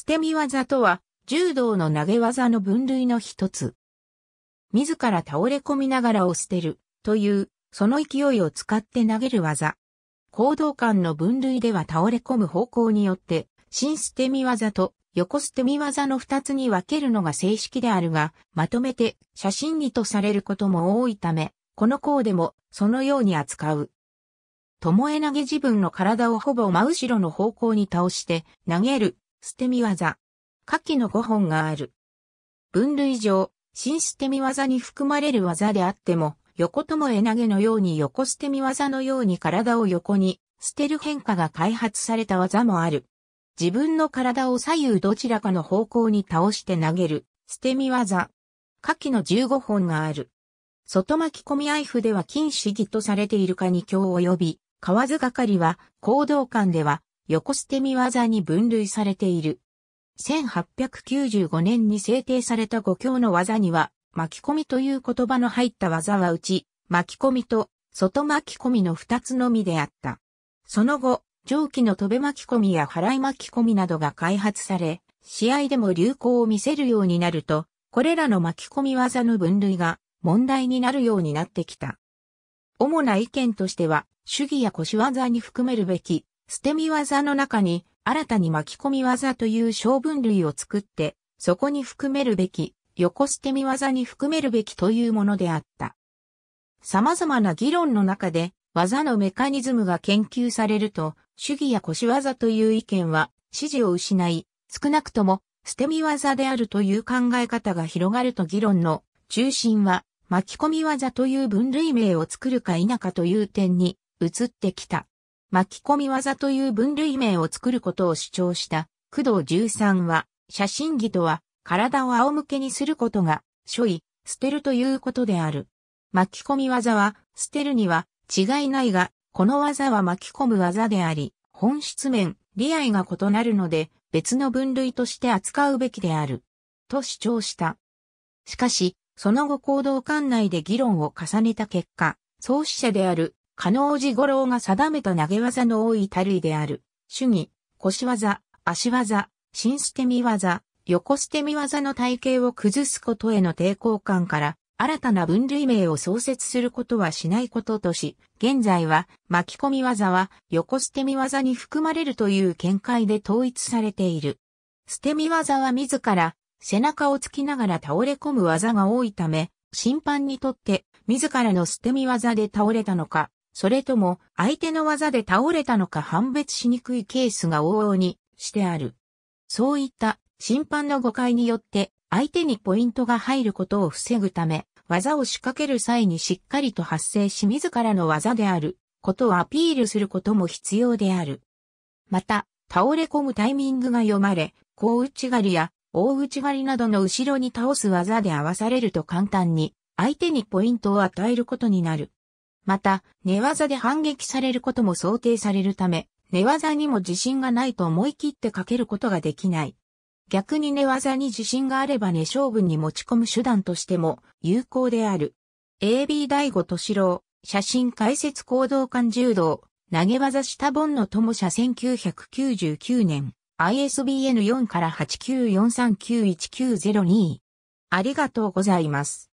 捨て身技とは、柔道の投げ技の分類の一つ。自ら倒れ込みながらを捨てる、という、その勢いを使って投げる技。行動間の分類では倒れ込む方向によって、新捨て身技と横捨て身技の二つに分けるのが正式であるが、まとめて写真にとされることも多いため、この項でもそのように扱う。巴投げ自分の体をほぼ真後ろの方向に倒して投げる捨て身技。下記の5本がある。分類上、新捨て身技に含まれる技であっても、横ともえ投げのように横捨て身技のように体を横に捨てる変化が開発された技もある。自分の体を左右どちらかの方向に倒して投げる捨て身技。下記の15本がある。外巻き込み合いでは禁止義とされているかに今日及び、河津係は、行動間では、横捨て身技に分類されている。1895年に制定された五強の技には、巻き込みという言葉の入った技はうち、巻き込みと外巻き込みの二つのみであった。その後、蒸気の飛べ巻き込みや払い巻き込みなどが開発され、試合でも流行を見せるようになると、これらの巻き込み技の分類が問題になるようになってきた。主な意見としては、主義や腰技に含めるべき捨て身技の中に新たに巻き込み技という小分類を作って、そこに含めるべき、横捨て身技に含めるべきというものであった。様々な議論の中で、技のメカニズムが研究されると、主義や腰技という意見は支持を失い、少なくとも捨て身技であるという考え方が広がると議論の中心は巻き込み技という分類名を作るか否かという点に移ってきた。巻き込み技という分類名を作ることを主張した工藤十三は、写真技とは体を仰向けにすることが、所意、捨てるということである。巻き込み技は、捨てるには違いないが、この技は巻き込む技であり、本質面、利愛が異なるので、別の分類として扱うべきである。と主張した。しかし、その後行動管内で議論を重ねた結果、創始者である加納寺五郎が定めた投げ技の多い他類である、主義、腰技、足技、新捨て身技、横捨て身技の体型を崩すことへの抵抗感から、新たな分類名を創設することはしないこととし、現在は巻き込み技は横捨て身技に含まれるという見解で統一されている。捨て身技は自ら背中を突きながら倒れ込む技が多いため、審判にとって自らの捨て身技で倒れたのか、それとも相手の技で倒れたのか判別しにくいケースが往々にしてある。そういった審判の誤解によって相手にポイントが入ることを防ぐため、技を仕掛ける際にしっかりと発生し自らの技であることをアピールすることも必要である。また、倒れ込むタイミングが読まれ、打内刈りや大内刈りなどの後ろに倒す技で合わされると簡単に相手にポイントを与えることになる。また、寝技で反撃されることも想定されるため、寝技にも自信がないと思い切ってかけることができない。逆に寝技に自信があれば寝勝負に持ち込む手段としても有効である。AB 第五敏郎、写真解説行動館柔道、投げ技下本の友社1999年、ISBN4 から894391902。ありがとうございます。